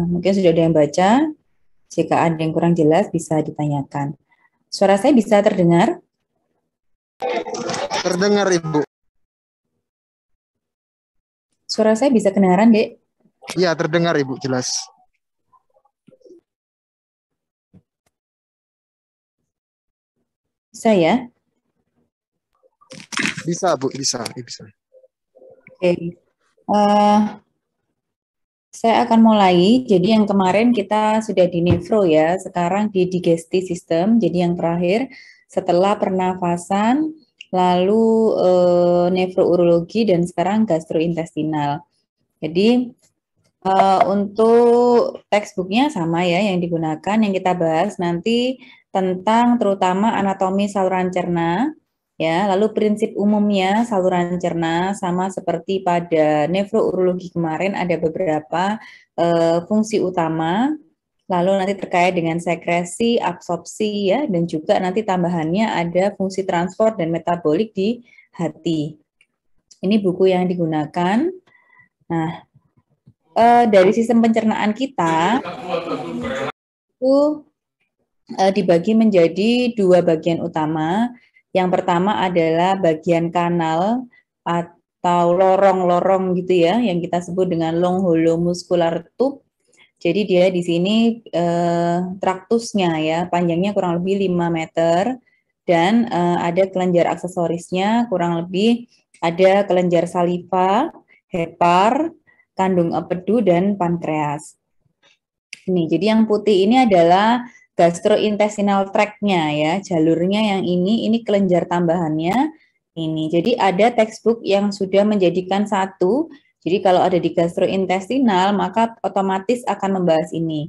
mungkin sudah ada yang baca. Jika ada yang kurang jelas, bisa ditanyakan. Suara saya bisa terdengar? Terdengar, Ibu. Suara saya bisa kedengaran, Dek? Iya, terdengar, Ibu. Jelas. Bisa ya? Bisa, Bu. Bisa. Bisa. Oke. Okay. Uh, eh, saya akan mulai. Jadi yang kemarin kita sudah di nefro ya, sekarang di digestive system. Jadi yang terakhir setelah pernafasan, lalu e, nefrourologi dan sekarang gastrointestinal. Jadi e, untuk textbooknya sama ya yang digunakan yang kita bahas nanti tentang terutama anatomi saluran cerna, Ya, lalu prinsip umumnya saluran cerna sama seperti pada nefrourologi kemarin ada beberapa eh, fungsi utama. Lalu nanti terkait dengan sekresi, absorpsi ya dan juga nanti tambahannya ada fungsi transport dan metabolik di hati. Ini buku yang digunakan. Nah, eh, dari sistem pencernaan kita itu eh, dibagi menjadi dua bagian utama yang pertama adalah bagian kanal atau lorong-lorong gitu ya, yang kita sebut dengan long hollow muscular tube. Jadi dia di sini eh, traktusnya ya, panjangnya kurang lebih 5 meter dan eh, ada kelenjar aksesorisnya kurang lebih ada kelenjar saliva, hepar, kandung empedu dan pankreas. Ini jadi yang putih ini adalah gastrointestinal tract-nya ya, jalurnya yang ini, ini kelenjar tambahannya ini. Jadi ada textbook yang sudah menjadikan satu. Jadi kalau ada di gastrointestinal maka otomatis akan membahas ini.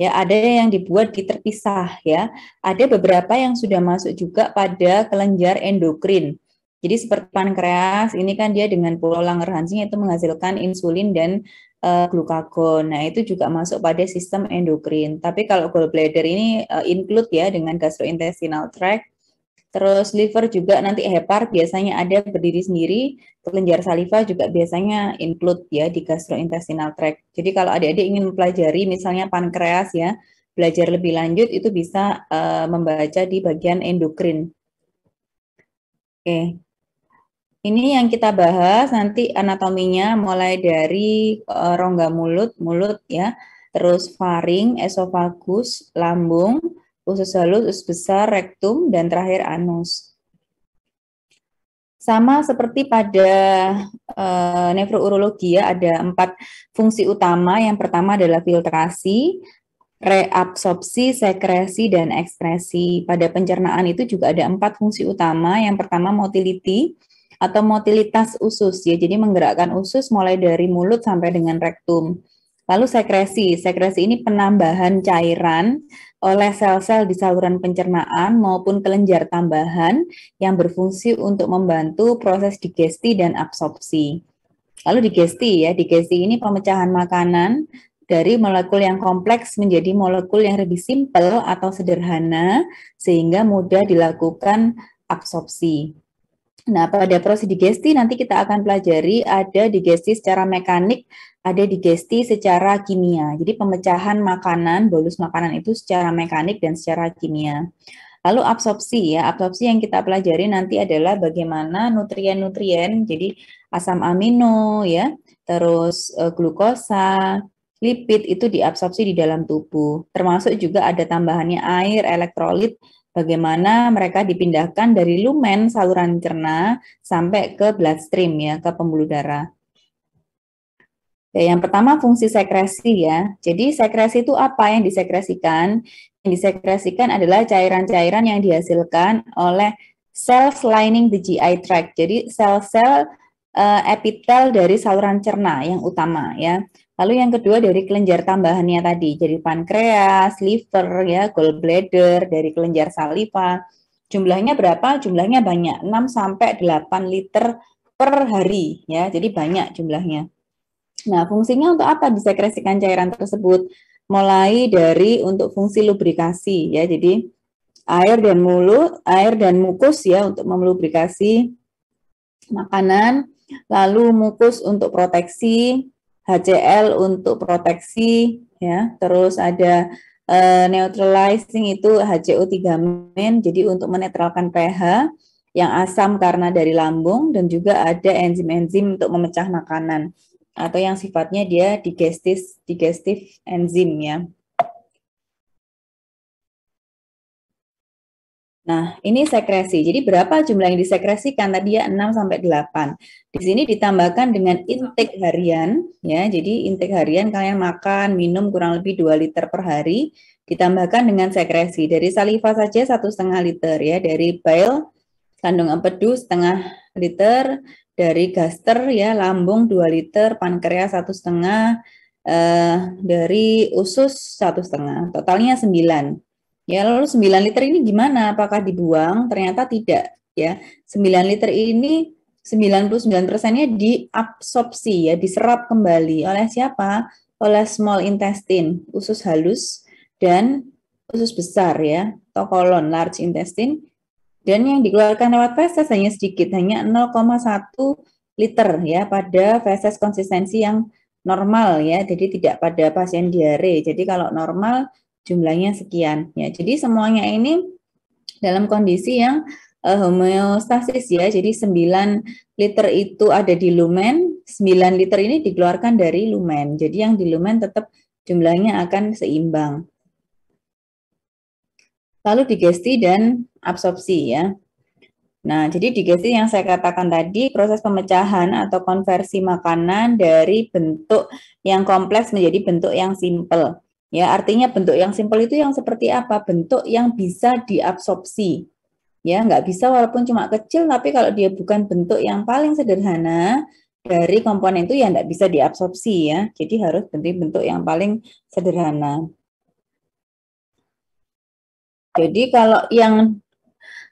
Ya, ada yang dibuat di terpisah ya. Ada beberapa yang sudah masuk juga pada kelenjar endokrin. Jadi seperti pankreas, ini kan dia dengan pulau Langerhansing itu menghasilkan insulin dan uh, glukagon. Nah, itu juga masuk pada sistem endokrin. Tapi kalau gallbladder ini uh, include ya dengan gastrointestinal tract. Terus liver juga nanti hepar biasanya ada berdiri sendiri, kelenjar saliva juga biasanya include ya di gastrointestinal tract. Jadi kalau adik-adik ingin mempelajari misalnya pankreas ya, belajar lebih lanjut itu bisa uh, membaca di bagian endokrin. Oke. Okay. Ini yang kita bahas nanti anatominya mulai dari uh, rongga mulut, mulut ya, terus faring, esofagus, lambung, usus halus, usus besar, rektum, dan terakhir anus. Sama seperti pada uh, eh, nefrourologi ya, ada empat fungsi utama. Yang pertama adalah filtrasi, reabsorpsi, sekresi, dan ekspresi. Pada pencernaan itu juga ada empat fungsi utama. Yang pertama motility, atau motilitas usus ya. Jadi menggerakkan usus mulai dari mulut sampai dengan rektum. Lalu sekresi. Sekresi ini penambahan cairan oleh sel-sel di saluran pencernaan maupun kelenjar tambahan yang berfungsi untuk membantu proses digesti dan absorpsi. Lalu digesti ya, digesti ini pemecahan makanan dari molekul yang kompleks menjadi molekul yang lebih simpel atau sederhana sehingga mudah dilakukan absorpsi. Nah, pada proses digesti nanti kita akan pelajari ada digesti secara mekanik, ada digesti secara kimia. Jadi pemecahan makanan, bolus makanan itu secara mekanik dan secara kimia. Lalu absorpsi ya, absorpsi yang kita pelajari nanti adalah bagaimana nutrien-nutrien, jadi asam amino ya, terus eh, glukosa, lipid itu diabsorpsi di dalam tubuh. Termasuk juga ada tambahannya air, elektrolit bagaimana mereka dipindahkan dari lumen saluran cerna sampai ke bloodstream ya, ke pembuluh darah. Ya, yang pertama fungsi sekresi ya. Jadi sekresi itu apa yang disekresikan? Yang disekresikan adalah cairan-cairan yang dihasilkan oleh sel lining the GI tract. Jadi sel-sel uh, epitel dari saluran cerna yang utama ya. Lalu yang kedua dari kelenjar tambahannya tadi, jadi pankreas, liver, ya, gallbladder, dari kelenjar saliva. Jumlahnya berapa? Jumlahnya banyak, 6 sampai 8 liter per hari ya. Jadi banyak jumlahnya. Nah, fungsinya untuk apa Bisa disekresikan cairan tersebut? Mulai dari untuk fungsi lubrikasi ya. Jadi air dan mulut, air dan mukus ya untuk melubrikasi makanan, lalu mukus untuk proteksi, HCl untuk proteksi ya terus ada uh, neutralizing itu HCO3 min jadi untuk menetralkan pH yang asam karena dari lambung dan juga ada enzim-enzim untuk memecah makanan atau yang sifatnya dia digestis digestif enzim ya Nah, ini sekresi. Jadi berapa jumlah yang disekresikan? Tadi ya 6 sampai 8. Di sini ditambahkan dengan intake harian ya. Jadi intake harian kalian makan, minum kurang lebih 2 liter per hari ditambahkan dengan sekresi. Dari saliva saja satu setengah liter ya, dari bile kandung empedu setengah liter, dari gaster ya lambung 2 liter, pankreas satu setengah, eh, dari usus satu setengah. Totalnya 9. Ya, lalu 9 liter ini gimana? Apakah dibuang? Ternyata tidak, ya. 9 liter ini 99%-nya diabsorpsi ya, diserap kembali oleh siapa? Oleh small intestine, usus halus dan usus besar ya, atau kolon large intestine. Dan yang dikeluarkan lewat feses hanya sedikit, hanya 0,1 liter ya pada feses konsistensi yang normal ya. Jadi tidak pada pasien diare. Jadi kalau normal jumlahnya sekian ya. Jadi semuanya ini dalam kondisi yang uh, homeostasis ya. Jadi 9 liter itu ada di lumen, 9 liter ini dikeluarkan dari lumen. Jadi yang di lumen tetap jumlahnya akan seimbang. Lalu digesti dan absorpsi ya. Nah, jadi digesti yang saya katakan tadi, proses pemecahan atau konversi makanan dari bentuk yang kompleks menjadi bentuk yang simpel. Ya, artinya bentuk yang simpel itu yang seperti apa? Bentuk yang bisa diabsorpsi. Ya, nggak bisa walaupun cuma kecil, tapi kalau dia bukan bentuk yang paling sederhana dari komponen itu ya nggak bisa diabsorpsi ya. Jadi harus bentuk-bentuk yang paling sederhana. Jadi kalau yang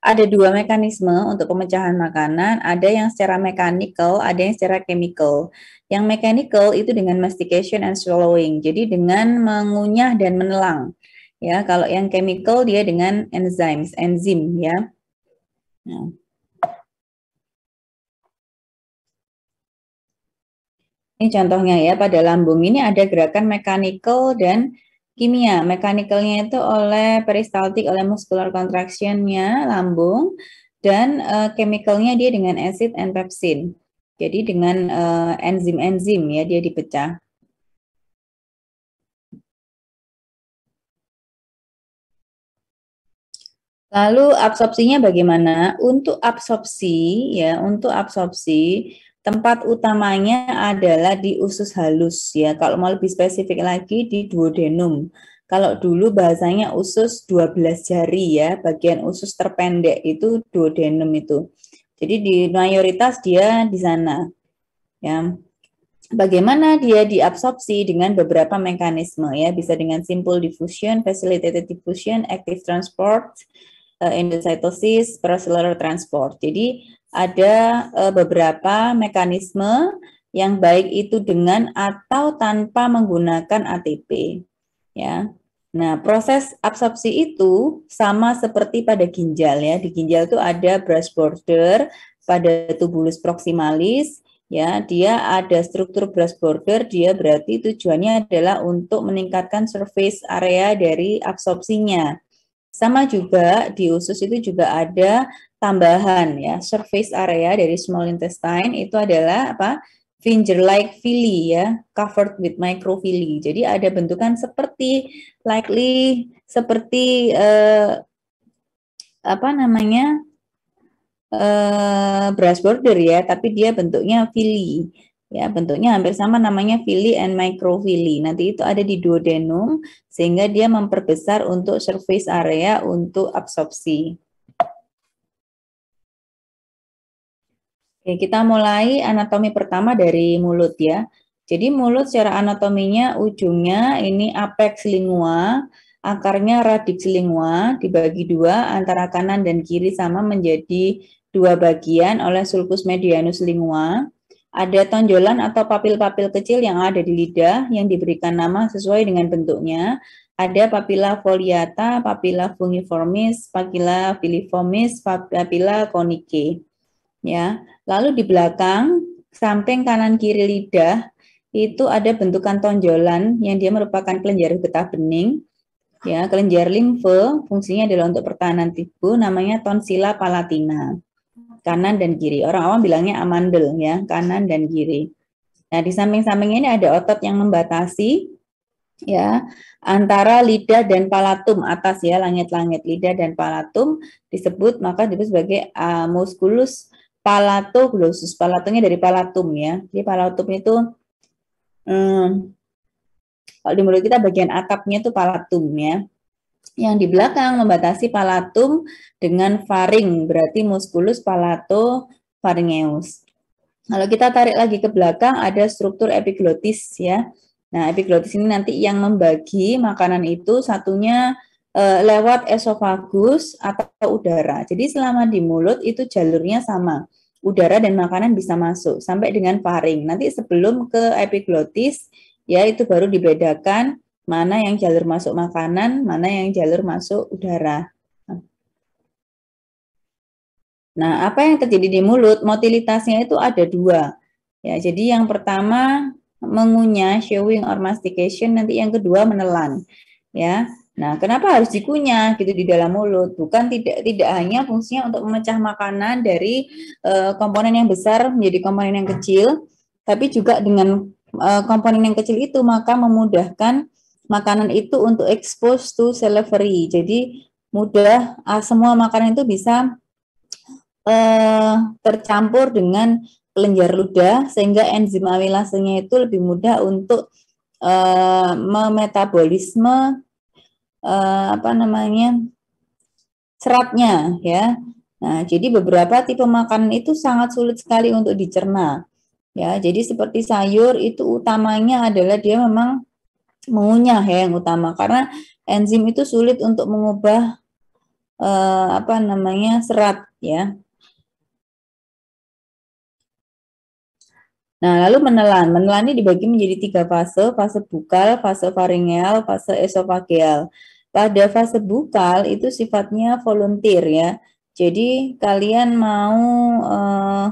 ada dua mekanisme untuk pemecahan makanan, ada yang secara mechanical, ada yang secara chemical. Yang mechanical itu dengan mastication and swallowing, jadi dengan mengunyah dan menelang. Ya, kalau yang chemical dia dengan enzymes, enzim ya. Nah. Ini contohnya ya, pada lambung ini ada gerakan mechanical dan Kimia, mekanikalnya itu oleh peristaltik, oleh muscular contractionnya lambung, dan uh, chemicalnya dia dengan acid and pepsin. Jadi dengan eh, enzim-enzim uh, enzim -enzim ya dia dipecah. Lalu absorpsinya bagaimana? Untuk absorpsi ya, untuk absorpsi Tempat utamanya adalah di usus halus ya. Kalau mau lebih spesifik lagi di duodenum. Kalau dulu bahasanya usus 12 jari ya, bagian usus terpendek itu duodenum itu. Jadi di mayoritas dia di sana. Ya. Bagaimana dia diabsorpsi dengan beberapa mekanisme ya, bisa dengan simple diffusion, facilitated diffusion, active transport, eh, endocytosis, paracellular transport. Jadi ada uh, beberapa mekanisme yang baik itu dengan atau tanpa menggunakan ATP ya. Nah, proses absorpsi itu sama seperti pada ginjal ya. Di ginjal itu ada brush border pada tubulus proximalis ya. Dia ada struktur brush border, dia berarti tujuannya adalah untuk meningkatkan surface area dari absorpsinya. Sama juga di usus itu juga ada tambahan ya surface area dari small intestine itu adalah apa finger-like villi ya, covered with microvilli. Jadi ada bentukan seperti likely seperti eh, apa namanya eh, brass border ya, tapi dia bentuknya villi. Ya, bentuknya hampir sama namanya villi and microvilli. Nanti itu ada di duodenum sehingga dia memperbesar untuk surface area untuk absorpsi. Oke, kita mulai anatomi pertama dari mulut ya. Jadi mulut secara anatominya ujungnya ini apex lingua, akarnya radix lingua dibagi dua antara kanan dan kiri sama menjadi dua bagian oleh sulcus medianus lingua. Ada tonjolan atau papil-papil kecil yang ada di lidah yang diberikan nama sesuai dengan bentuknya. Ada papila foliata, papila fungiformis, papila filiformis, papila konike. Ya, Lalu di belakang, samping kanan kiri lidah, itu ada bentukan tonjolan yang dia merupakan kelenjar getah bening. Ya, kelenjar limfe fungsinya adalah untuk pertahanan tipu, namanya tonsila palatina. Kanan dan kiri. Orang awam bilangnya amandel ya, kanan dan kiri. Nah, di samping-sampingnya ini ada otot yang membatasi ya antara lidah dan palatum atas ya langit-langit lidah dan palatum disebut maka disebut sebagai uh, musculus palato glossus. Palatonya dari palatum ya. Jadi palatum itu hmm, kalau di mulut kita bagian atapnya itu palatum ya. Yang di belakang membatasi palatum dengan faring, berarti musculus palato pharyngeus. Kalau kita tarik lagi ke belakang ada struktur epiglotis ya. Nah, epiglotis ini nanti yang membagi makanan itu satunya Eh, lewat esofagus atau udara. Jadi selama di mulut itu jalurnya sama. Udara dan makanan bisa masuk sampai dengan faring. Nanti sebelum ke epiglotis ya itu baru dibedakan mana yang jalur masuk makanan, mana yang jalur masuk udara. Nah, apa yang terjadi di mulut? Motilitasnya itu ada dua. Ya, jadi yang pertama mengunyah, showing or mastication, nanti yang kedua menelan. Ya, Nah, kenapa harus dikunyah gitu di dalam mulut? Bukan tidak tidak hanya fungsinya untuk memecah makanan dari uh, komponen yang besar menjadi komponen yang kecil, tapi juga dengan uh, komponen yang kecil itu maka memudahkan makanan itu untuk expose to salivary. Jadi mudah uh, semua makanan itu bisa uh, tercampur dengan kelenjar ludah sehingga enzim amilasenya itu lebih mudah untuk uh, memetabolisme uh, apa namanya seratnya ya. Nah, jadi beberapa tipe makanan itu sangat sulit sekali untuk dicerna. Ya, jadi seperti sayur itu utamanya adalah dia memang mengunyah ya yang utama karena enzim itu sulit untuk mengubah uh, apa namanya serat ya. Nah, lalu menelan. Menelan ini dibagi menjadi tiga fase, fase bukal, fase faringeal, fase esofageal. Pada fase bukal itu sifatnya volunteer ya. Jadi kalian mau eh,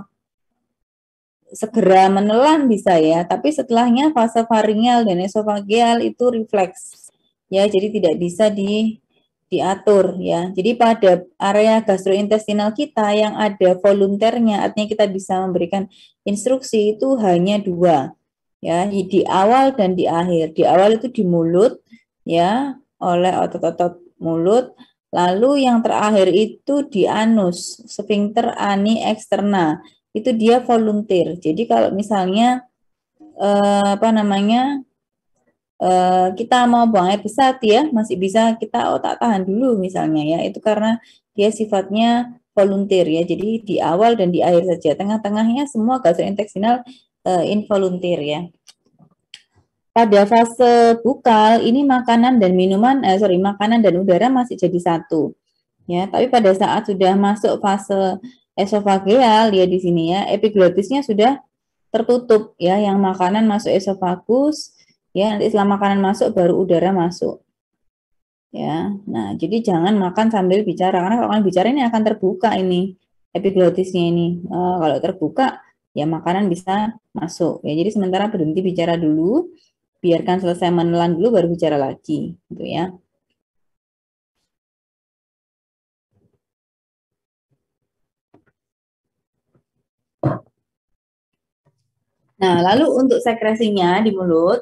segera menelan bisa ya, tapi setelahnya fase faringal dan esofageal itu refleks ya. Jadi tidak bisa di diatur ya. Jadi pada area gastrointestinal kita yang ada volunternya artinya kita bisa memberikan instruksi itu hanya dua ya di awal dan di akhir. Di awal itu di mulut ya oleh otot-otot mulut. Lalu yang terakhir itu di anus, sphincter ani eksterna. Itu dia volunteer. Jadi kalau misalnya eh, apa namanya? Eh, kita mau buang air besar ya, masih bisa kita otak tahan dulu misalnya ya. Itu karena dia sifatnya volunteer ya. Jadi di awal dan di akhir saja. Tengah-tengahnya semua gastrointestinal eh, involuntir ya pada nah, fase bukal ini makanan dan minuman eh, sorry makanan dan udara masih jadi satu ya tapi pada saat sudah masuk fase esofageal ya di sini ya epiglotisnya sudah tertutup ya yang makanan masuk esofagus ya nanti setelah makanan masuk baru udara masuk ya nah jadi jangan makan sambil bicara karena kalau bicara ini akan terbuka ini epiglotisnya ini uh, kalau terbuka ya makanan bisa masuk ya jadi sementara berhenti bicara dulu biarkan selesai menelan dulu baru bicara lagi gitu ya Nah, lalu untuk sekresinya di mulut,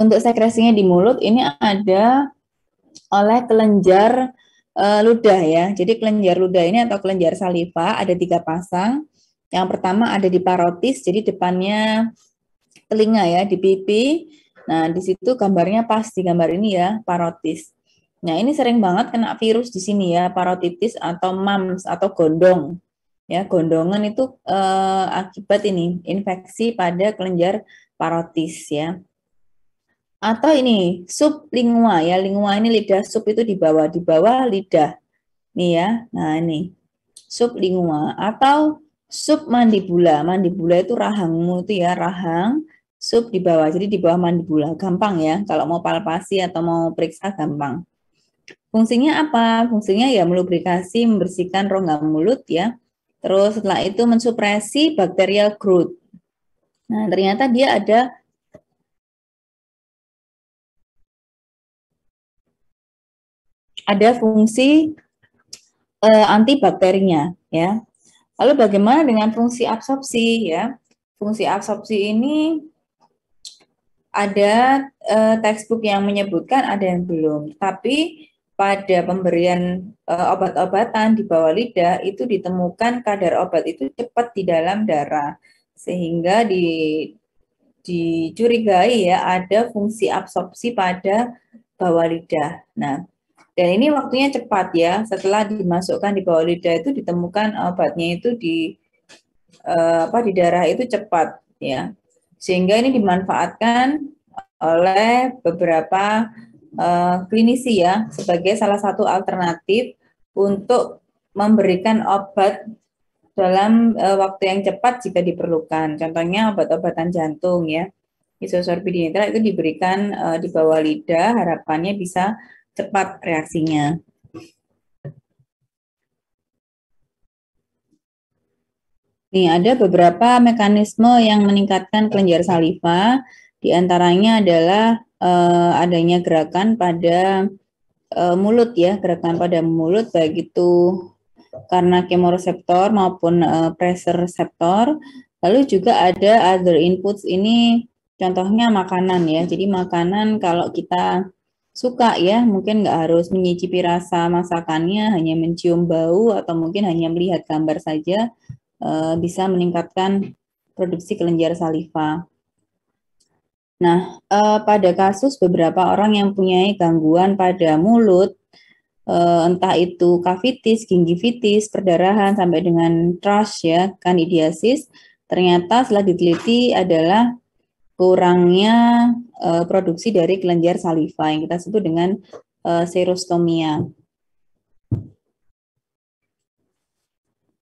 untuk sekresinya di mulut ini ada oleh kelenjar uh, ludah ya. Jadi kelenjar ludah ini atau kelenjar saliva ada tiga pasang. Yang pertama ada di parotis, jadi depannya telinga ya, di pipi. Nah, di situ gambarnya pas di gambar ini ya, parotis. Nah, ini sering banget kena virus di sini ya, parotitis atau mams atau gondong. Ya, gondongan itu eh, akibat ini infeksi pada kelenjar parotis ya atau ini sub lingua ya lingua ini lidah sub itu di bawah di bawah lidah nih ya nah ini sub lingua atau mandibula mandibula itu rahangmu itu ya rahang sub di bawah jadi di bawah mandibula gampang ya kalau mau palpasi atau mau periksa gampang fungsinya apa fungsinya ya melubrikasi membersihkan rongga mulut ya terus setelah itu mensupresi bakterial growth nah ternyata dia ada ada fungsi uh, antibakterinya ya. Lalu bagaimana dengan fungsi absorpsi ya? Fungsi absorpsi ini ada uh, textbook yang menyebutkan ada yang belum, tapi pada pemberian uh, obat-obatan di bawah lidah itu ditemukan kadar obat itu cepat di dalam darah sehingga di dicurigai ya ada fungsi absorpsi pada bawah lidah. Nah, dan ini waktunya cepat ya, setelah dimasukkan di bawah lidah itu ditemukan obatnya eh, itu di uh, apa di darah itu cepat ya. Sehingga ini dimanfaatkan oleh beberapa uh, klinisi ya sebagai salah satu alternatif untuk memberikan obat dalam uh, waktu yang cepat jika diperlukan. Contohnya obat-obatan jantung ya. Isosorbitol itu diberikan di bawah lidah harapannya bisa cepat reaksinya. Nih, ada beberapa mekanisme yang meningkatkan kelenjar saliva. Di antaranya adalah uh, adanya gerakan pada uh, mulut ya, gerakan pada mulut baik itu karena kemoreseptor maupun uh, pressure reseptor. Lalu juga ada other inputs ini contohnya makanan ya. Jadi makanan kalau kita suka ya, mungkin nggak harus menyicipi rasa masakannya, hanya mencium bau atau mungkin hanya melihat gambar saja eh, bisa meningkatkan produksi kelenjar saliva. Nah, eh, pada kasus beberapa orang yang punya gangguan pada mulut, eh, entah itu kavitis, gingivitis, perdarahan, sampai dengan thrush ya, kandidiasis, ternyata setelah diteliti adalah kurangnya uh, produksi dari kelenjar saliva yang kita sebut dengan uh, serostomia.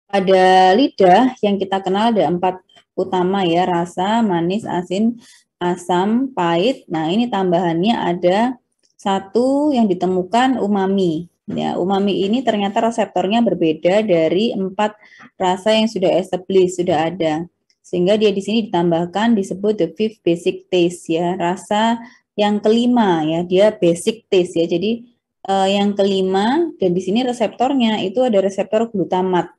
Pada lidah yang kita kenal ada empat utama ya, rasa, manis, asin, asam, pahit. Nah ini tambahannya ada satu yang ditemukan umami. Ya, umami ini ternyata reseptornya berbeda dari empat rasa yang sudah established, sudah ada. Sehingga dia di sini ditambahkan disebut the fifth basic taste ya, rasa yang kelima ya, dia basic taste ya. Jadi uh, yang kelima dan di sini reseptornya itu ada reseptor glutamat.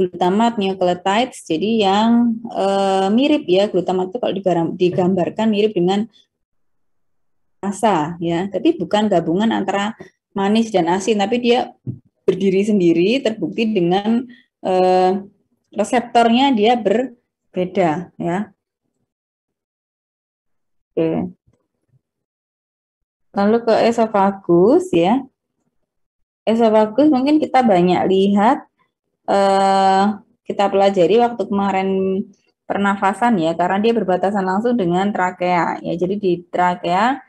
Glutamat nucleotides jadi yang uh, mirip ya glutamat itu kalau digambarkan mirip dengan rasa ya, tapi bukan gabungan antara manis dan asin, tapi dia berdiri sendiri terbukti dengan uh, reseptornya dia ber beda ya. Oke. Lalu ke esofagus ya. Esofagus mungkin kita banyak lihat eh, kita pelajari waktu kemarin pernafasan ya karena dia berbatasan langsung dengan trakea ya. Jadi di trakea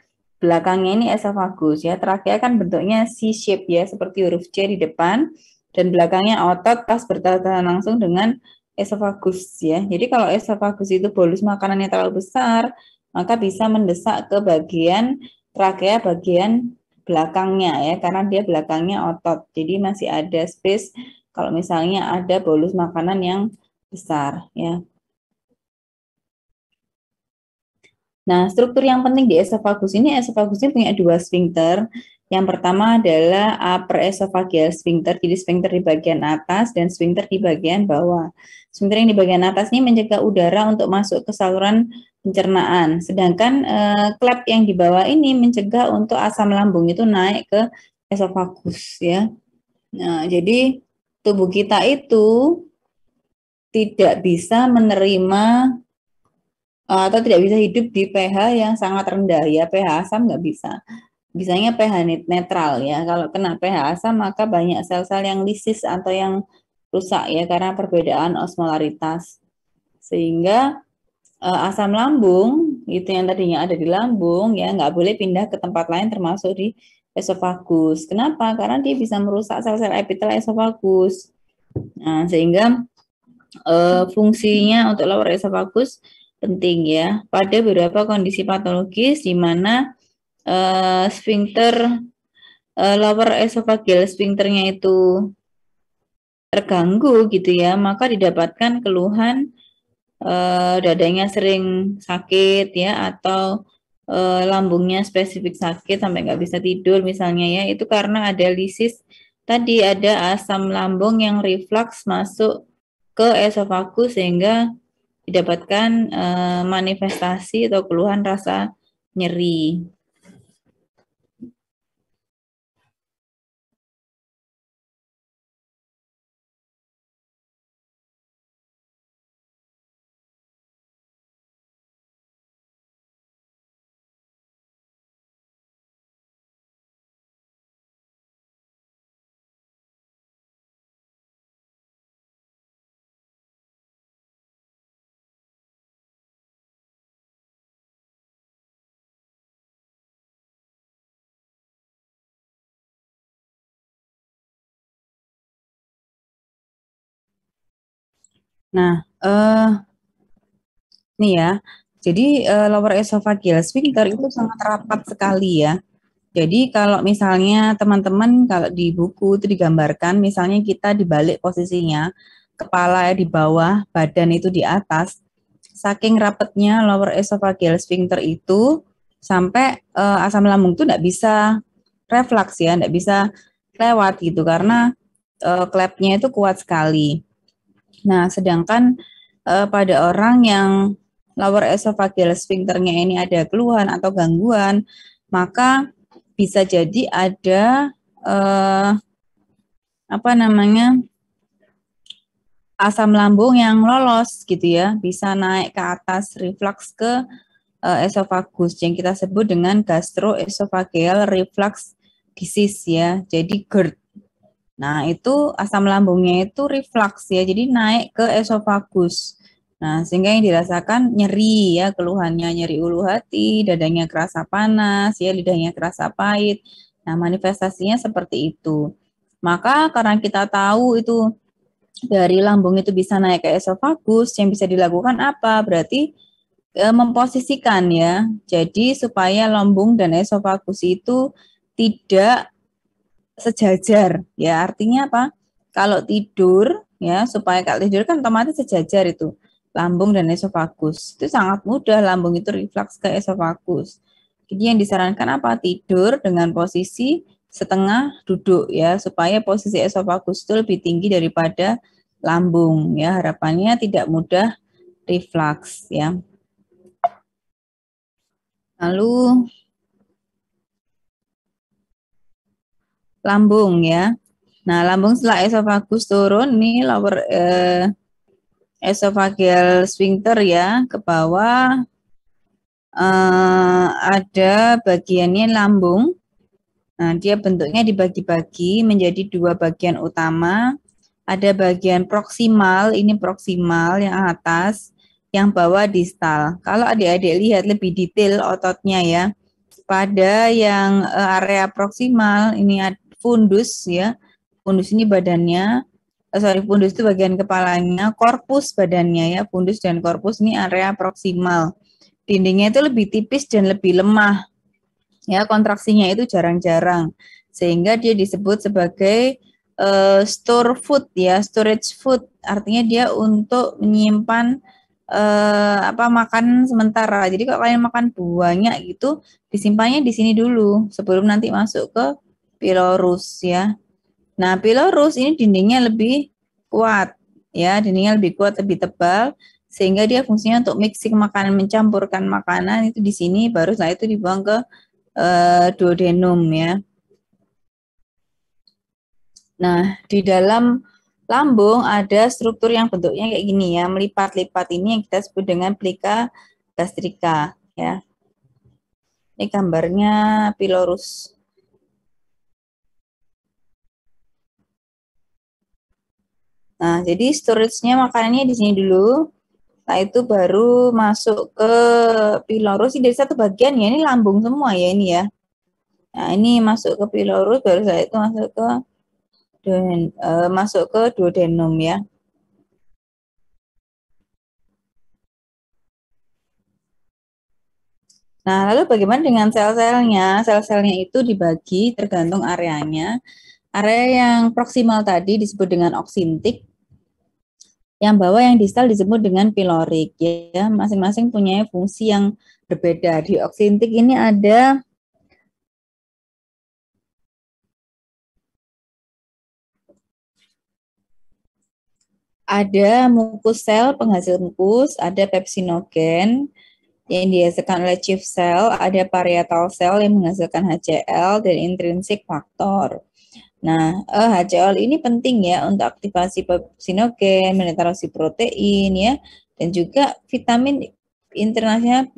belakangnya ini esofagus ya. Trakea kan bentuknya C shape ya seperti huruf C di depan dan belakangnya otot pas berbatasan langsung dengan esofagus ya. Jadi kalau esofagus itu bolus makanannya terlalu besar, maka bisa mendesak ke bagian trakea bagian belakangnya ya karena dia belakangnya otot. Jadi masih ada space kalau misalnya ada bolus makanan yang besar ya. Nah, struktur yang penting di esofagus ini, esofagusnya punya dua sphincter. Yang pertama adalah upper esophageal sphincter, jadi sphincter di bagian atas dan sphincter di bagian bawah. Sphincter yang di bagian atas ini mencegah udara untuk masuk ke saluran pencernaan, sedangkan eh, klep yang di bawah ini mencegah untuk asam lambung itu naik ke esofagus ya. Nah, jadi tubuh kita itu tidak bisa menerima atau tidak bisa hidup di pH yang sangat rendah ya pH asam nggak bisa bisanya pH netral ya. Kalau kena pH asam maka banyak sel-sel yang lisis atau yang rusak ya karena perbedaan osmolaritas. Sehingga eh, asam lambung itu yang tadinya ada di lambung ya nggak boleh pindah ke tempat lain termasuk di esofagus. Kenapa? Karena dia bisa merusak sel-sel epitel esofagus. Nah, sehingga uh, fungsinya untuk lower esofagus penting ya pada beberapa kondisi patologis di mana uh, sphincter uh, lower esophageal sphincternya itu terganggu gitu ya, maka didapatkan keluhan uh, dadanya sering sakit ya atau uh, lambungnya spesifik sakit sampai nggak bisa tidur misalnya ya, itu karena ada lisis tadi ada asam lambung yang reflux masuk ke esofagus sehingga didapatkan uh, manifestasi atau keluhan rasa nyeri. Nah, uh, nih ya, jadi, uh, lower esophageal sphincter itu sangat rapat sekali ya. Jadi kalau misalnya teman-teman kalau di buku itu digambarkan misalnya kita dibalik posisinya, kepala di bawah, badan itu di atas, saking rapatnya lower esophageal sphincter itu sampai, uh, asam lambung itu tidak bisa refleks ya, tidak bisa lewat gitu karena, klepnya klepnya itu kuat sekali. Nah, sedangkan uh, pada orang yang lower esophageal sphincternya ini ada keluhan atau gangguan, maka bisa jadi ada uh, apa namanya asam lambung yang lolos gitu ya, bisa naik ke atas reflux ke uh, eh, esofagus yang kita sebut dengan gastroesophageal reflux disease ya, jadi GERD Nah, itu asam lambungnya itu refleks ya, jadi naik ke esofagus. Nah, sehingga yang dirasakan nyeri ya, keluhannya nyeri ulu hati, dadanya kerasa panas, ya lidahnya kerasa pahit. Nah, manifestasinya seperti itu. Maka karena kita tahu itu dari lambung itu bisa naik ke esofagus, yang bisa dilakukan apa? Berarti e, memposisikan ya. Jadi supaya lambung dan esofagus itu tidak sejajar ya artinya apa kalau tidur ya supaya kalau tidur kan otomatis sejajar itu lambung dan esofagus itu sangat mudah lambung itu refleks ke esofagus jadi yang disarankan apa tidur dengan posisi setengah duduk ya supaya posisi esofagus itu lebih tinggi daripada lambung ya harapannya tidak mudah reflux ya lalu lambung ya. Nah, lambung setelah esofagus turun nih lower eh, esophageal sphincter ya ke bawah eh, ada bagiannya lambung. Nah, dia bentuknya dibagi-bagi menjadi dua bagian utama. Ada bagian proksimal, ini proksimal yang atas, yang bawah distal. Kalau adik-adik lihat lebih detail ototnya ya. Pada yang eh, area proksimal ini ada fundus ya. Fundus ini badannya, eh, sorry fundus itu bagian kepalanya, korpus badannya ya. Fundus dan korpus ini area proksimal. Dindingnya itu lebih tipis dan lebih lemah. Ya, kontraksinya itu jarang-jarang. Sehingga dia disebut sebagai uh, store food ya, storage food. Artinya dia untuk menyimpan eh, apa makan sementara. Jadi kalau kalian makan buahnya gitu, disimpannya di sini dulu sebelum nanti masuk ke pilorus ya. Nah, pilorus ini dindingnya lebih kuat ya, dindingnya lebih kuat, lebih tebal sehingga dia fungsinya untuk mixing makanan, mencampurkan makanan itu di sini baru setelah itu dibuang ke e, duodenum ya. Nah, di dalam lambung ada struktur yang bentuknya kayak gini ya, melipat-lipat ini yang kita sebut dengan plica gastrika ya. Ini gambarnya pilorus. Nah, jadi storage-nya makanannya di sini dulu. Setelah itu baru masuk ke pilorus. Ini dari satu bagian ya, ini lambung semua ya ini ya. Nah, ini masuk ke pilorus, baru saya itu masuk ke duoden, uh, masuk ke duodenum ya. Nah, lalu bagaimana dengan sel-selnya? Sel-selnya itu dibagi tergantung areanya. Area yang proksimal tadi disebut dengan oksintik, yang bawah yang distal disebut dengan pilorik ya. Masing-masing punya fungsi yang berbeda. Di oksintik ini ada ada mukus sel penghasil mukus, ada pepsinogen yang dihasilkan oleh chief cell, ada parietal cell yang menghasilkan HCl dan intrinsik faktor. Nah, HCl eh, ini penting ya untuk aktivasi sinogen, menetrasi protein ya, dan juga vitamin internasinya B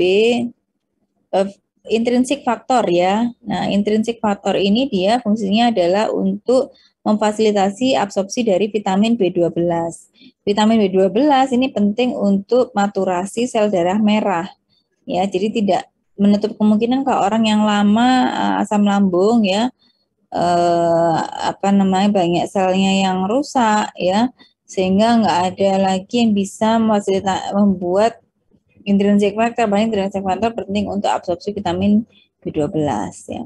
uh, intrinsik faktor ya. Nah, intrinsik faktor ini dia fungsinya adalah untuk memfasilitasi absorpsi dari vitamin B12. Vitamin B12 ini penting untuk maturasi sel darah merah. Ya, jadi tidak menutup kemungkinan kalau orang yang lama eh, asam lambung ya, eh, apa namanya banyak selnya yang rusak ya sehingga nggak ada lagi yang bisa membuat intrinsic factor banyak intrinsic factor penting untuk absorpsi vitamin B12 ya.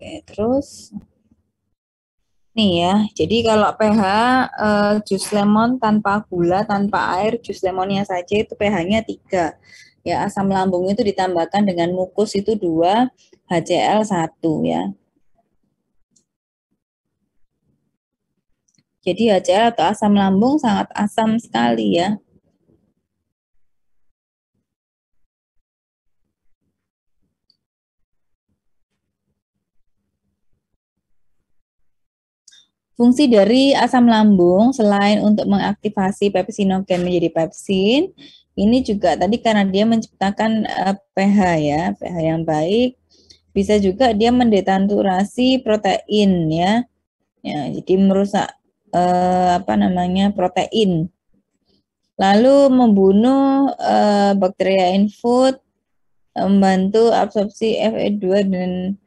Oke, terus nih ya. Jadi kalau pH eh, jus lemon tanpa gula, tanpa air, jus lemonnya saja itu pH-nya 3 ya asam lambung itu ditambahkan dengan mukus itu 2 HCl1 ya. Jadi HCl atau asam lambung sangat asam sekali ya. Fungsi dari asam lambung selain untuk mengaktifasi pepsinogen menjadi pepsin, ini juga tadi karena dia menciptakan uh, pH ya, pH yang baik. Bisa juga dia mendetanturasi protein ya. Ya, jadi merusak uh, apa namanya? protein. Lalu membunuh uh, bakteria in food, membantu absorpsi Fe2 dan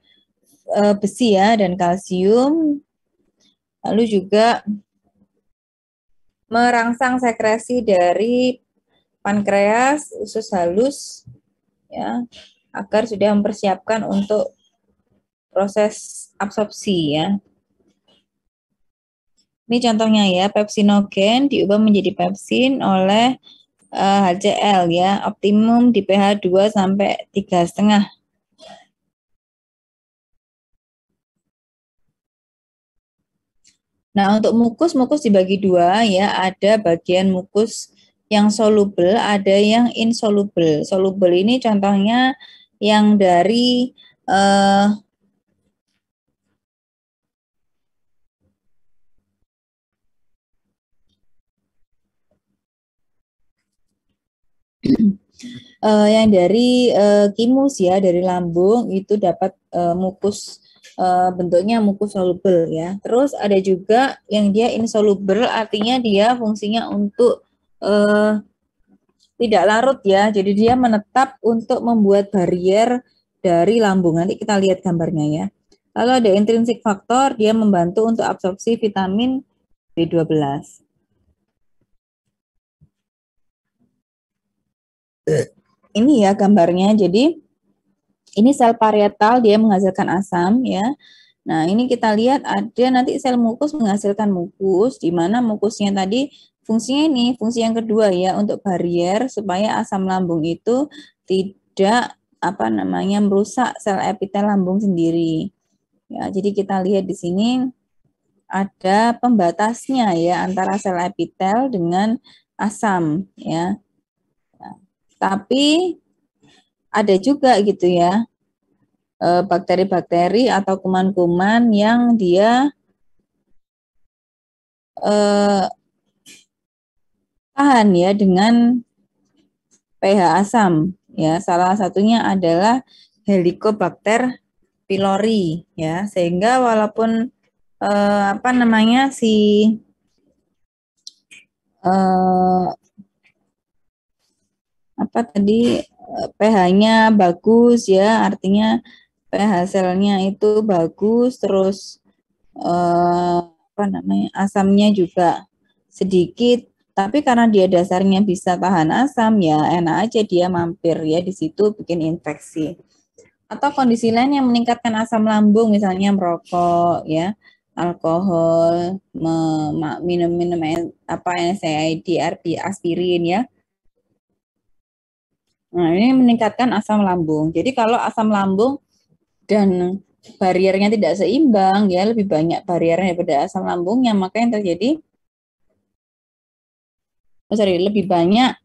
uh, besi ya dan kalsium. Lalu juga merangsang sekresi dari pankreas, usus halus, ya, agar sudah mempersiapkan untuk proses absorpsi ya. Ini contohnya ya, pepsinogen diubah menjadi pepsin oleh uh, eh, HCl ya, optimum di pH 2 sampai setengah. Nah, untuk mukus, mukus dibagi dua ya, ada bagian mukus yang soluble, ada yang insoluble. Soluble ini contohnya yang dari uh, uh, yang dari uh, kimus ya dari lambung itu dapat uh, mukus uh, bentuknya mukus soluble ya. Terus ada juga yang dia insoluble artinya dia fungsinya untuk eh, tidak larut ya. Jadi dia menetap untuk membuat barrier dari lambung. Nanti kita lihat gambarnya ya. Lalu ada intrinsic faktor, dia membantu untuk absorpsi vitamin B12. Ini ya gambarnya. Jadi ini sel parietal dia menghasilkan asam ya. Nah, ini kita lihat ada nanti sel mukus menghasilkan mukus di mana mukusnya tadi Fungsinya ini, fungsi yang kedua ya untuk barrier supaya asam lambung itu tidak apa namanya merusak sel epitel lambung sendiri. Ya, jadi kita lihat di sini ada pembatasnya ya antara sel epitel dengan asam ya. tapi ada juga gitu ya e, bakteri-bakteri atau kuman-kuman yang dia e, tahan ya dengan pH asam ya. Salah satunya adalah Helicobacter pylori ya. Sehingga walaupun eh, apa namanya si eh, apa tadi pH-nya bagus ya, artinya pH selnya itu bagus, terus eh, apa namanya asamnya juga sedikit tapi karena dia dasarnya bisa tahan asam, ya enak aja dia mampir ya di situ bikin infeksi. Atau kondisi lain yang meningkatkan asam lambung, misalnya merokok, ya alkohol, minum-minum apa NSAID, aspirin, ya. Nah, ini meningkatkan asam lambung. Jadi kalau asam lambung dan bariernya tidak seimbang, ya lebih banyak bariernya daripada asam lambungnya, maka yang terjadi oh sorry lebih banyak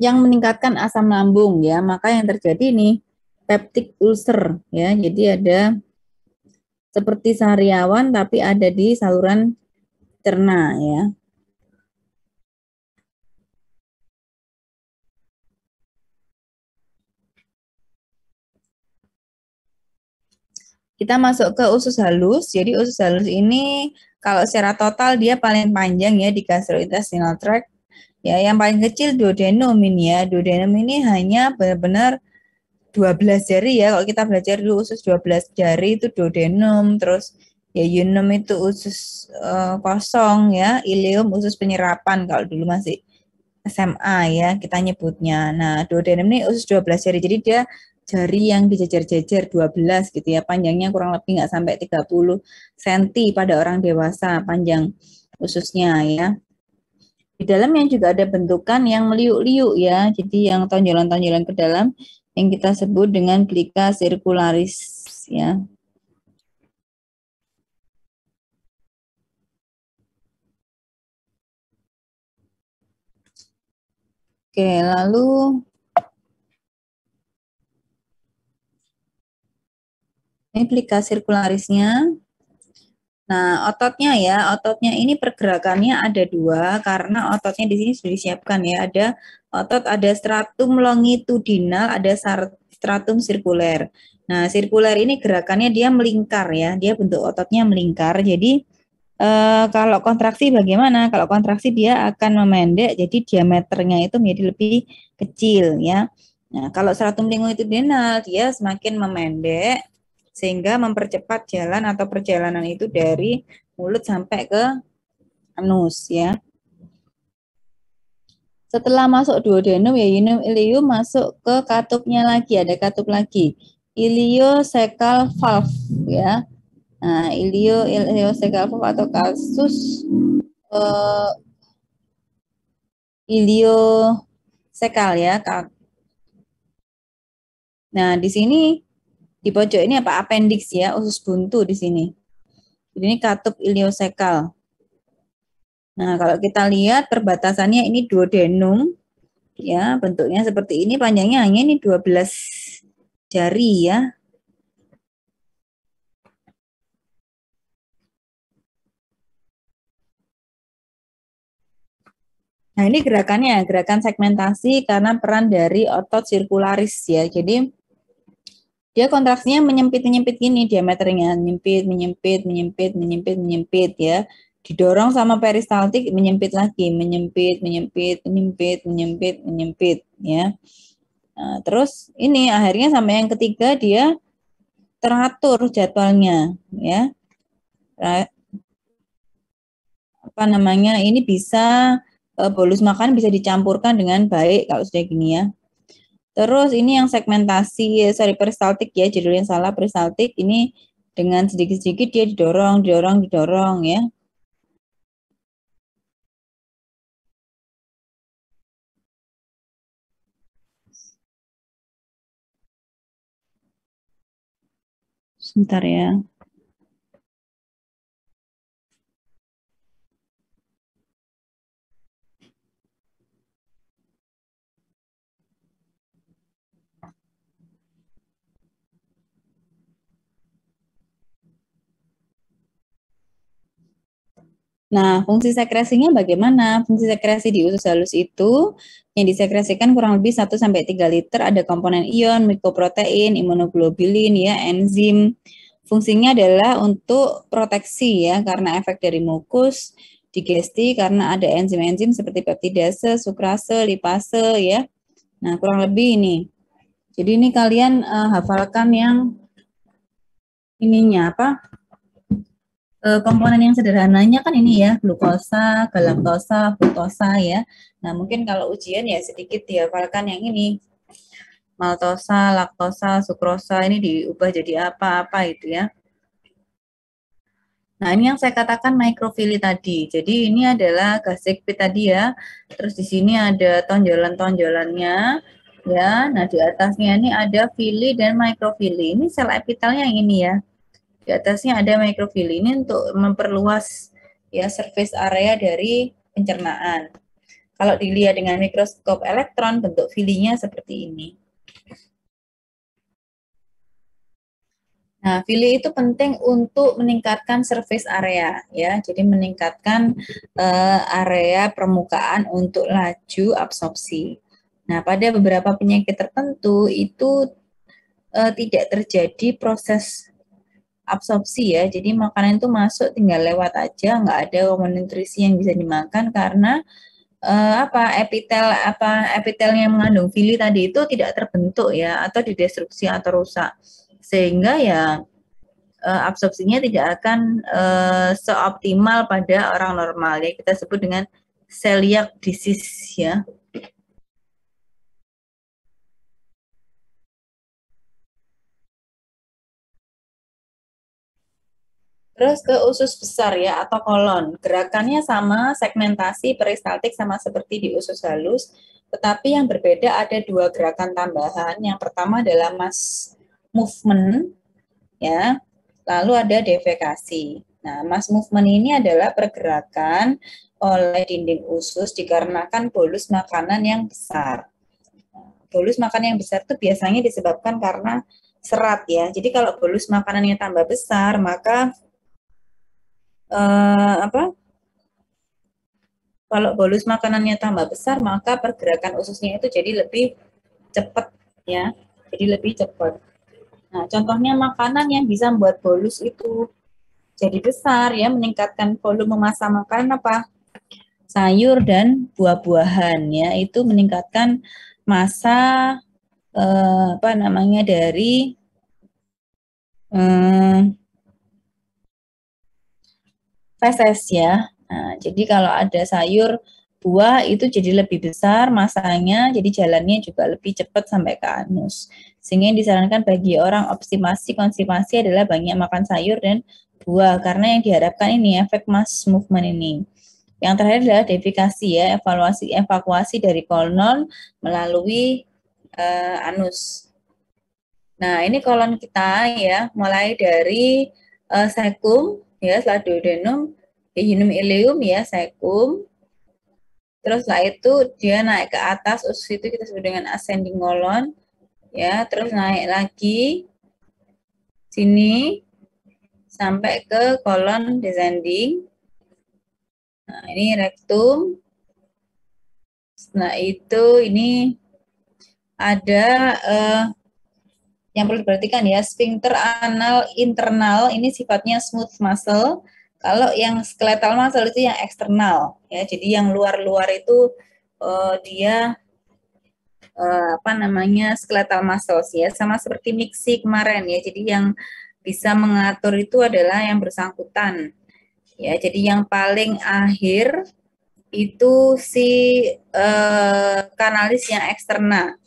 yang meningkatkan asam lambung ya maka yang terjadi ini peptic ulcer ya jadi ada seperti sariawan tapi ada di saluran cerna ya kita masuk ke usus halus. Jadi usus halus ini kalau secara total dia paling panjang ya di gastrointestinal tract. Ya, yang paling kecil duodenum ini ya. Duodenum ini hanya benar-benar 12 jari ya. Kalau kita belajar dulu usus 12 jari itu duodenum, terus ya yunum itu usus uh, kosong ya, ileum usus penyerapan kalau dulu masih SMA ya kita nyebutnya. Nah, duodenum ini usus 12 jari. Jadi dia jari yang dijejer-jejer 12 gitu ya, panjangnya kurang lebih nggak sampai 30 cm pada orang dewasa panjang khususnya ya. Di dalamnya juga ada bentukan yang meliuk-liuk ya, jadi yang tonjolan-tonjolan ke dalam yang kita sebut dengan glica sirkularis ya. Oke, lalu Ini plica sirkularisnya. Nah, ototnya ya, ototnya ini pergerakannya ada dua, karena ototnya di sini sudah disiapkan ya. Ada otot, ada stratum longitudinal, ada stratum sirkuler. Nah, sirkuler ini gerakannya dia melingkar ya, dia bentuk ototnya melingkar. Jadi, e, kalau kontraksi bagaimana? Kalau kontraksi dia akan memendek, jadi diameternya itu menjadi lebih kecil ya. Nah, kalau stratum longitudinal dia semakin memendek, sehingga mempercepat jalan atau perjalanan itu dari mulut sampai ke anus ya. Setelah masuk duodenum ya unum ilium masuk ke katupnya lagi, ada katup lagi. Iliocecal valve ya. Nah, ilio iliocecal valve atau kasus uh, eh, iliocecal ya. Nah, di sini di hmm. pojok ini apa? Appendix ya, usus buntu di sini. ini katup iliosekal. Nah, kalau kita lihat perbatasannya ini duodenum ya, bentuknya seperti ini, panjangnya hanya ini 12 jari ya. Nah, ini gerakannya, gerakan segmentasi karena peran dari otot sirkularis ya. Jadi dia kontraksinya menyempit menyempit gini diameternya menyempit menyempit menyempit menyempit menyempit ya didorong sama peristaltik menyempit lagi menyempit menyempit menyempit menyempit menyempit ya nah, terus ini akhirnya sampai yang ketiga dia teratur jadwalnya ya apa namanya ini bisa eh, bolus makan bisa dicampurkan dengan baik kalau sudah gini ya Terus ini yang segmentasi, sorry peristaltik ya judulnya salah peristaltik ini dengan sedikit-sedikit dia didorong, didorong, didorong ya. Sebentar ya. Nah, fungsi sekresinya bagaimana? Fungsi sekresi di usus halus itu yang disekresikan kurang lebih 1 sampai 3 liter ada komponen ion, mikroprotein, imunoglobulin ya, enzim. Fungsinya adalah untuk proteksi ya karena efek dari mukus, digesti karena ada enzim-enzim seperti peptidase, sukrase, lipase ya. Nah, kurang lebih ini. Jadi ini kalian uh, hafalkan yang ininya apa? Eh, komponen yang sederhananya kan ini ya glukosa, galaktosa, fruktosa ya. Nah mungkin kalau ujian ya sedikit dihafalkan yang ini maltosa, laktosa, sukrosa ini diubah jadi apa-apa itu ya. Nah, ini yang saya katakan mikrofili tadi. Jadi ini adalah gasekpit tadi ya. Terus di sini ada tonjolan-tonjolannya ya. Nah, di atasnya ini ada fili dan mikrofili. Ini sel epitelnya yang ini ya di atasnya ada mikrofili ini untuk memperluas ya surface area dari pencernaan. Kalau dilihat dengan mikroskop elektron, bentuk filinya seperti ini. Nah, fili itu penting untuk meningkatkan surface area, ya. Jadi meningkatkan uh, area permukaan untuk laju absorpsi. Nah, pada beberapa penyakit tertentu itu uh, tidak terjadi proses absorpsi ya. Jadi makanan itu masuk tinggal lewat aja, nggak ada komponen nutrisi yang bisa dimakan karena uh, apa epitel apa epitel yang mengandung fili tadi itu tidak terbentuk ya atau didestruksi atau rusak sehingga ya uh, absorpsinya tidak akan uh, seoptimal pada orang normal ya kita sebut dengan celiac disease ya. Terus ke usus besar ya atau kolon. Gerakannya sama, segmentasi peristaltik sama seperti di usus halus, tetapi yang berbeda ada dua gerakan tambahan. Yang pertama adalah mass movement ya. Lalu ada defekasi. Nah, mass movement ini adalah pergerakan oleh dinding usus dikarenakan bolus makanan yang besar. Bolus makanan yang besar itu biasanya disebabkan karena serat ya. Jadi kalau bolus makanannya tambah besar, maka uh, apa kalau bolus makanannya tambah besar maka pergerakan ususnya itu jadi lebih cepat ya jadi lebih cepat nah contohnya makanan yang bisa membuat bolus itu jadi besar ya meningkatkan volume masa makan apa sayur dan buah-buahan ya itu meningkatkan masa eh, apa namanya dari eh, feses ya. Nah, jadi kalau ada sayur buah itu jadi lebih besar masanya, jadi jalannya juga lebih cepat sampai ke anus. Sehingga yang disarankan bagi orang optimasi konsumsi adalah banyak makan sayur dan buah karena yang diharapkan ini efek mass movement ini. Yang terakhir adalah defikasi ya, evaluasi evakuasi dari kolon melalui uh, anus. Nah, ini kolon kita ya, mulai dari uh, sekum, ya setelah duodenum dihinum ileum ya sekum terus setelah itu dia naik ke atas usus itu kita sebut dengan ascending colon ya terus naik lagi sini sampai ke kolon descending nah ini rektum nah itu ini ada uh, yang perlu diperhatikan ya, sphincter anal internal ini sifatnya smooth muscle. Kalau yang skeletal muscle itu yang eksternal ya. Jadi yang luar-luar itu uh, dia uh, apa namanya skeletal muscle sih ya, sama seperti mixi kemarin ya. Jadi yang bisa mengatur itu adalah yang bersangkutan. Ya, jadi yang paling akhir itu si uh, kanalis yang eksternal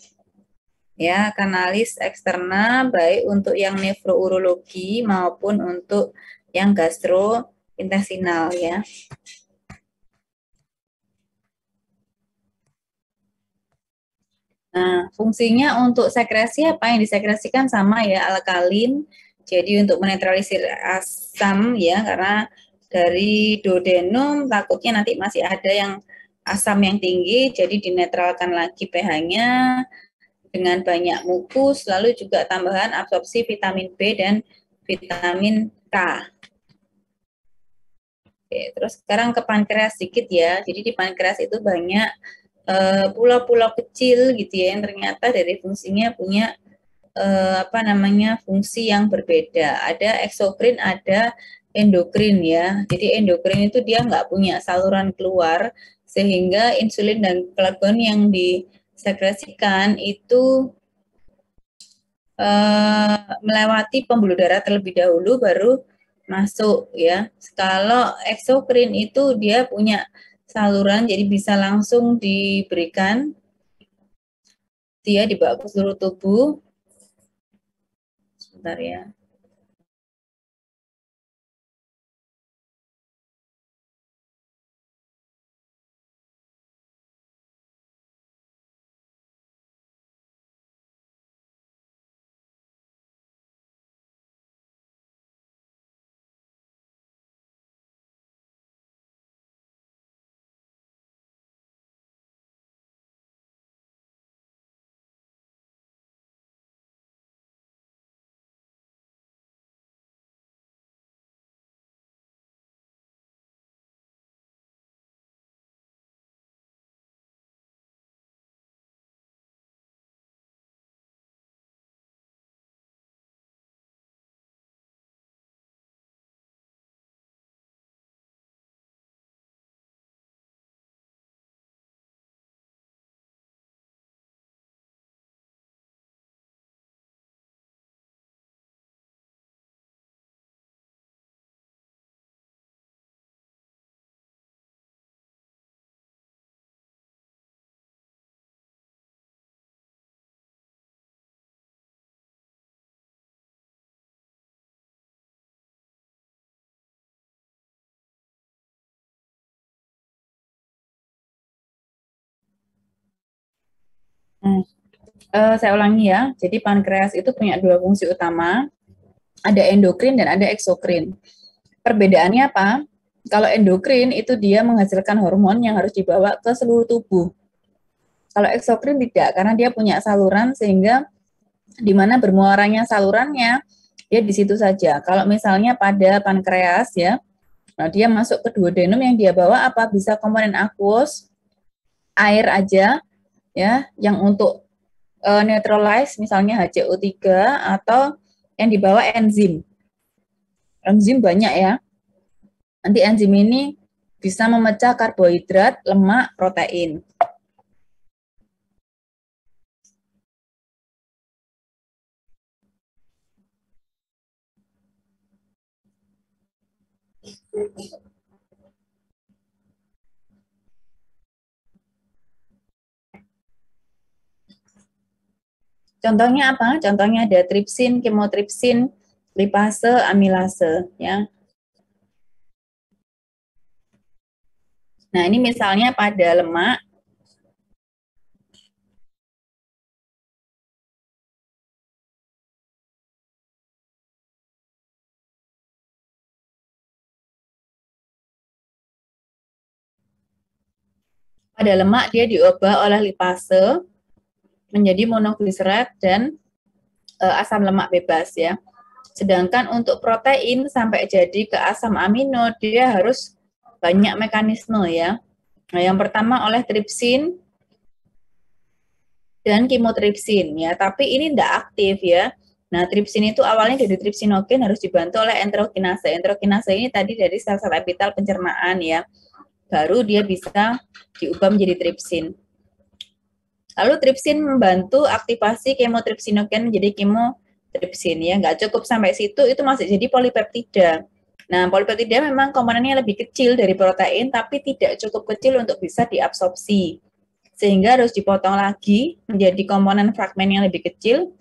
ya hmm. kanalis eksterna baik untuk yang nefrourologi maupun untuk yang gastrointestinal ya. Nah, fungsinya untuk sekresi apa yang disekresikan sama ya alkalin. Jadi untuk menetralisir asam ya karena dari dodenum takutnya nanti masih ada yang asam yang tinggi jadi dinetralkan lagi pH-nya dengan banyak mukus, lalu juga tambahan absorpsi vitamin B dan vitamin K. Oke, terus sekarang ke pankreas sedikit ya. Jadi di pankreas itu banyak eh, pulau-pulau uh, kecil gitu ya yang ternyata dari fungsinya punya uh, apa namanya fungsi yang berbeda. Ada eksokrin, ada endokrin ya. Jadi endokrin itu dia nggak punya saluran keluar sehingga insulin dan glukagon yang di sekresikan itu uh, melewati pembuluh darah terlebih dahulu baru masuk ya. Kalau eksokrin itu dia punya saluran jadi bisa langsung diberikan dia dibawa ke seluruh tubuh. Sebentar ya. Uh, saya ulangi ya. Jadi pankreas itu punya dua fungsi utama, ada endokrin dan ada eksokrin. Perbedaannya apa? Kalau endokrin itu dia menghasilkan hormon yang harus dibawa ke seluruh tubuh. Kalau eksokrin tidak, karena dia punya saluran sehingga di mana bermuaranya salurannya, dia di situ saja. Kalau misalnya pada pankreas ya, nah dia masuk ke duodenum yang dia bawa apa? Bisa komponen akus, air aja, ya yang untuk uh, neutralize misalnya HCO3 atau yang dibawa enzim. Enzim banyak ya. Nanti enzim ini bisa memecah karbohidrat, lemak, protein. Thank you. Contohnya apa? Contohnya ada tripsin, kemotripsin, lipase, amilase, ya. Nah, ini misalnya pada lemak pada lemak dia diubah oleh lipase menjadi monogliserat dan e, asam lemak bebas ya. Sedangkan untuk protein sampai jadi ke asam amino dia harus banyak mekanisme ya. Nah, yang pertama oleh tripsin dan kimotripsin ya, tapi ini tidak aktif ya. Nah, tripsin itu awalnya dari tripsinogen harus dibantu oleh enterokinase. Enterokinase ini tadi dari sel-sel epitel pencernaan ya. Baru dia bisa diubah menjadi tripsin. Lalu tripsin membantu aktivasi kemotripsinogen menjadi kemotripsin ya. Nggak cukup sampai situ, itu masih jadi polipeptida. Nah, polipeptida memang komponennya lebih kecil dari protein, tapi tidak cukup kecil untuk bisa diabsorpsi. Sehingga harus dipotong lagi menjadi komponen fragmen yang lebih kecil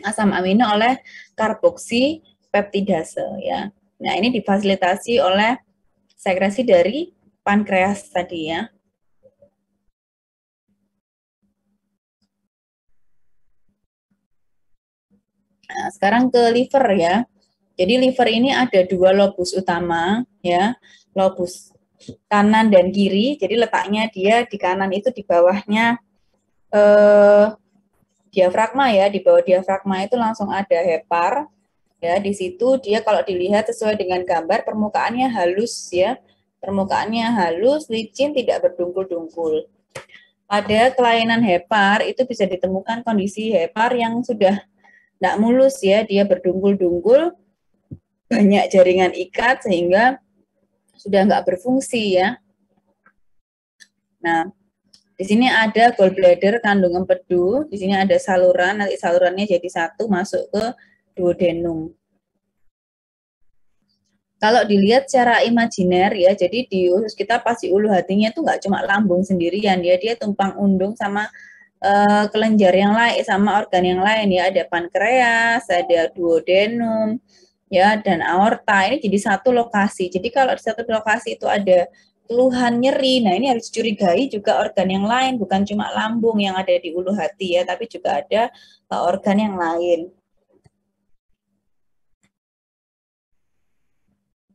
asam amino oleh karboksi peptidase ya. Nah, ini difasilitasi oleh sekresi dari pankreas tadi ya. Nah, sekarang ke liver ya. Jadi liver ini ada dua lobus utama ya, lobus kanan dan kiri. Jadi letaknya dia di kanan itu di bawahnya eh, diafragma ya, di bawah diafragma itu langsung ada hepar. Ya, di situ dia kalau dilihat sesuai dengan gambar permukaannya halus ya. Permukaannya halus, licin, tidak berdungkul-dungkul. Pada kelainan hepar itu bisa ditemukan kondisi hepar yang sudah tidak mulus ya, dia berdunggul-dunggul, banyak jaringan ikat sehingga sudah nggak berfungsi ya. Nah, di sini ada gallbladder kandungan empedu, di sini ada saluran, nanti salurannya jadi satu masuk ke duodenum. Kalau dilihat secara imajiner ya, jadi di usus kita pasti ulu hatinya itu nggak cuma lambung sendirian ya, dia tumpang undung sama uh, kelenjar yang lain sama organ yang lain ya ada pankreas, ada duodenum ya dan aorta ini jadi satu lokasi. Jadi kalau di satu lokasi itu ada keluhan nyeri. Nah, ini harus curigai juga organ yang lain, bukan cuma lambung yang ada di ulu hati ya, tapi juga ada uh, organ yang lain.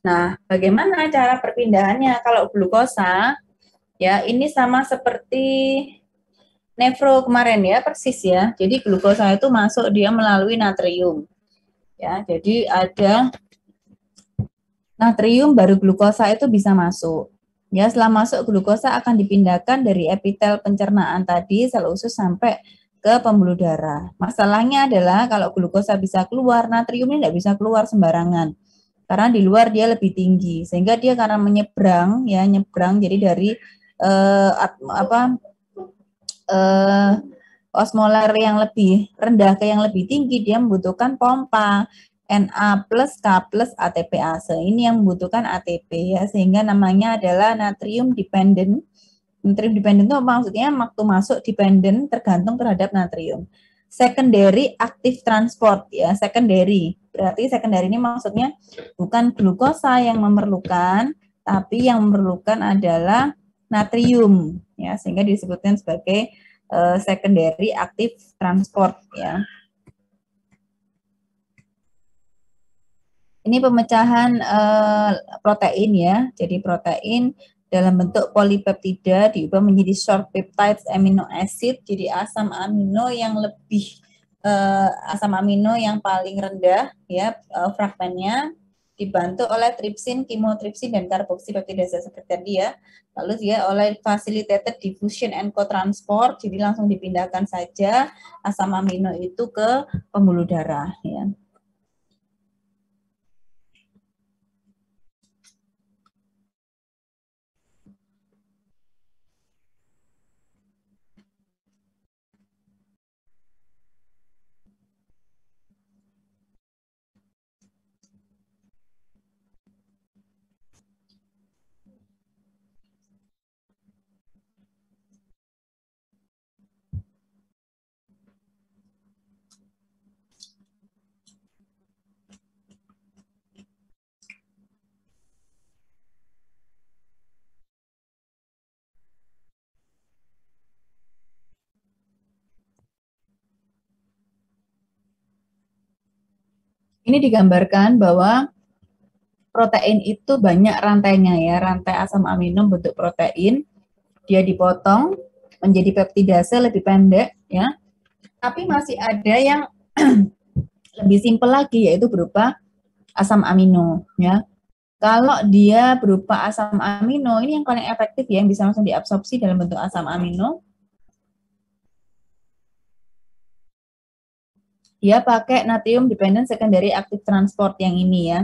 Nah, bagaimana cara perpindahannya kalau glukosa? Ya, ini sama seperti nefro kemarin ya persis ya. Jadi glukosa itu masuk dia melalui natrium. Ya, jadi ada natrium baru glukosa itu bisa masuk. Ya, setelah masuk glukosa akan dipindahkan dari epitel pencernaan tadi sel usus sampai ke pembuluh darah. Masalahnya adalah kalau glukosa bisa keluar, natrium ini tidak bisa keluar sembarangan. Karena di luar dia lebih tinggi, sehingga dia karena menyebrang ya, nyebrang jadi dari eh, apa eh, osmolar yang lebih rendah ke yang lebih tinggi dia membutuhkan pompa Na plus K plus ATPase ini yang membutuhkan ATP ya sehingga namanya adalah natrium dependent natrium dependent itu maksudnya waktu masuk dependent tergantung terhadap natrium secondary active transport ya secondary berarti secondary ini maksudnya bukan glukosa yang memerlukan tapi yang memerlukan adalah natrium ya sehingga disebutkan sebagai uh, secondary active transport ya. Ini pemecahan uh, protein ya. Jadi protein dalam bentuk polipeptida diubah menjadi short peptide amino acid jadi asam amino yang lebih uh, asam amino yang paling rendah ya uh, fragmennya dibantu oleh tripsin, kimotripsin, dan karboksipeptidase seperti tadi ya. Lalu dia oleh facilitated diffusion and co-transport, jadi langsung dipindahkan saja asam amino itu ke pembuluh darah. Ya. sini digambarkan bahwa protein itu banyak rantainya ya, rantai asam amino bentuk protein. Dia dipotong menjadi peptidase lebih pendek ya. Tapi masih ada yang lebih simpel lagi yaitu berupa asam amino ya. Kalau dia berupa asam amino, ini yang paling efektif ya, yang bisa langsung diabsorpsi dalam bentuk asam amino. dia pakai natrium dependent secondary active transport yang ini ya.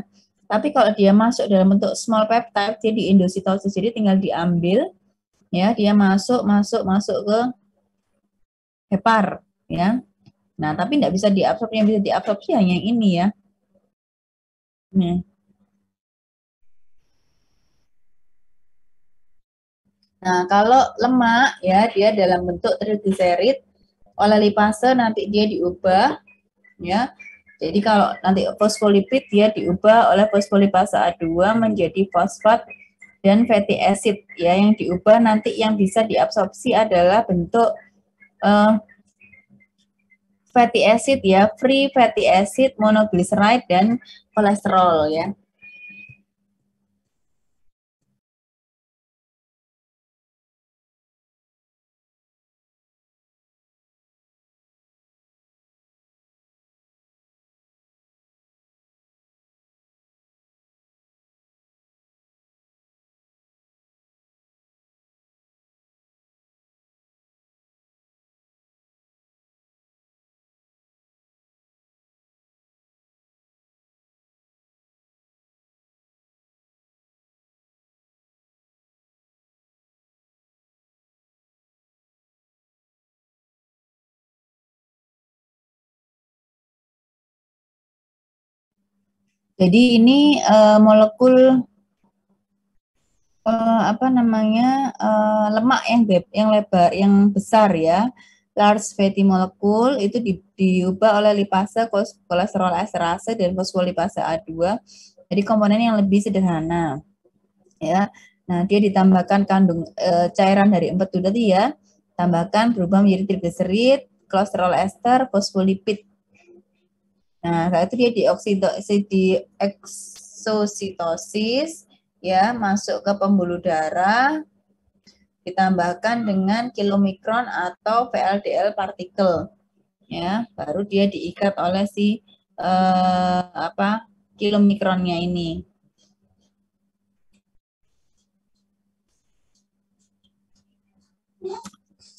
Tapi kalau dia masuk dalam bentuk small peptide, dia di endositosis, jadi tinggal diambil, ya, dia masuk, masuk, masuk ke hepar, ya. Nah, tapi tidak bisa diabsorb, yang bisa diabsorpsi hanya yang ini ya. Nih. Nah, kalau lemak ya dia dalam bentuk triglycerid, oleh lipase nanti dia diubah ya. Jadi kalau nanti fosfolipid dia diubah oleh fosfolipasa A2 menjadi fosfat dan fatty acid ya yang diubah nanti yang bisa diabsorpsi adalah bentuk uh, fatty acid ya, free fatty acid, monoglyceride dan kolesterol ya. Jadi ini uh, molekul uh, apa namanya uh, lemak yang beb, yang lebar yang besar ya large fatty molekul itu di, diubah oleh lipase kolesterol esterase dan fosfolipase A2 jadi komponen yang lebih sederhana ya nah dia ditambahkan kandung e, cairan dari empedu tadi ya tambahkan berubah menjadi triglycerid, kolesterol ester fosfolipid Nah, itu dia di ya, masuk ke pembuluh darah ditambahkan dengan kilomikron atau VLDL partikel ya, baru dia diikat oleh si eh, apa kilomikronnya ini.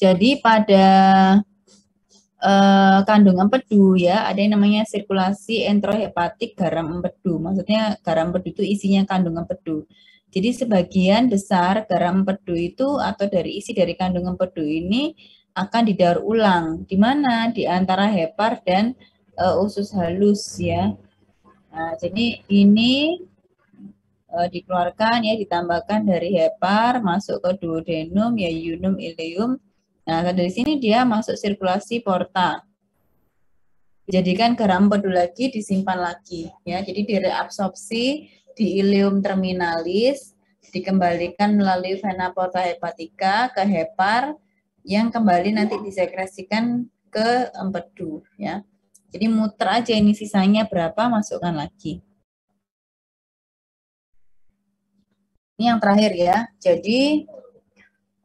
Jadi pada uh, eh, kandungan empedu ya, ada yang namanya sirkulasi entrohepatik garam empedu. Maksudnya garam empedu itu isinya kandungan empedu. Jadi sebagian besar garam empedu itu atau dari isi dari kandungan empedu ini akan didaur ulang. Di mana? Di antara hepar dan uh, usus halus ya. Nah, jadi ini eh, dikeluarkan ya ditambahkan dari hepar masuk ke duodenum ya ileum Nah, dari sini dia masuk sirkulasi porta. Jadikan garam padu lagi disimpan lagi ya. Jadi direabsorpsi di ileum terminalis dikembalikan melalui vena porta hepatika ke hepar yang kembali nanti disekresikan ke empedu ya. Jadi muter aja ini sisanya berapa masukkan lagi. Ini yang terakhir ya. Jadi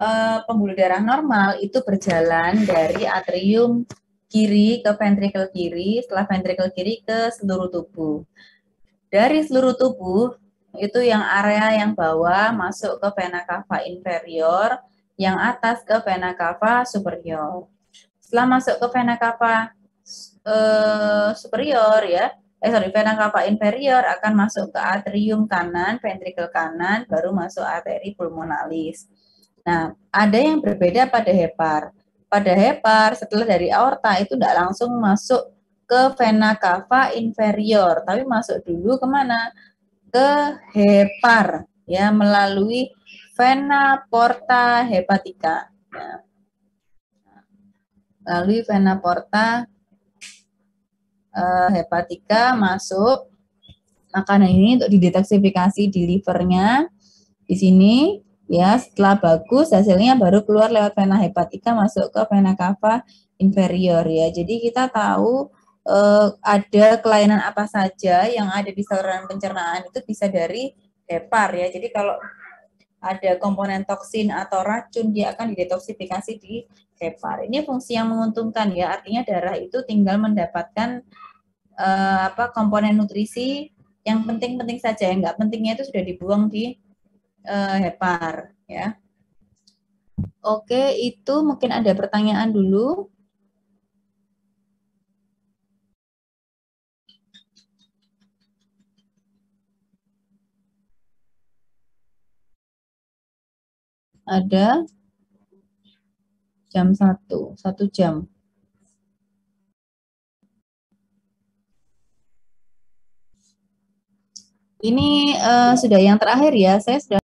uh, pembuluh darah normal itu berjalan dari atrium kiri ke ventrikel kiri, setelah ventrikel kiri ke seluruh tubuh. Dari seluruh tubuh itu yang area yang bawah masuk ke vena cava inferior, yang atas ke vena cava superior. Setelah masuk ke vena cava eh, superior ya, eh sorry, vena cava inferior akan masuk ke atrium kanan, ventrikel kanan, baru masuk arteri pulmonalis. Nah, ada yang berbeda pada hepar. Pada hepar, setelah dari aorta itu tidak langsung masuk ke vena cava inferior, tapi masuk dulu kemana? Ke hepar, ya melalui vena porta hepatica. Ya. Lalu vena porta uh, hepatika masuk makanan ini untuk didetoksifikasi di livernya di sini ya setelah bagus hasilnya baru keluar lewat vena hepatika masuk ke vena kava inferior ya jadi kita tahu eh, ada kelainan apa saja yang ada di saluran pencernaan itu bisa dari hepar ya jadi kalau ada komponen toksin atau racun dia akan didetoksifikasi di hepar. ini fungsi yang menguntungkan ya artinya darah itu tinggal mendapatkan eh, apa komponen nutrisi yang penting-penting saja yang Enggak pentingnya itu sudah dibuang di uh, hepar ya. Oke, itu mungkin ada pertanyaan dulu. Ada jam satu satu jam. Ini uh, sudah yang terakhir ya, saya sudah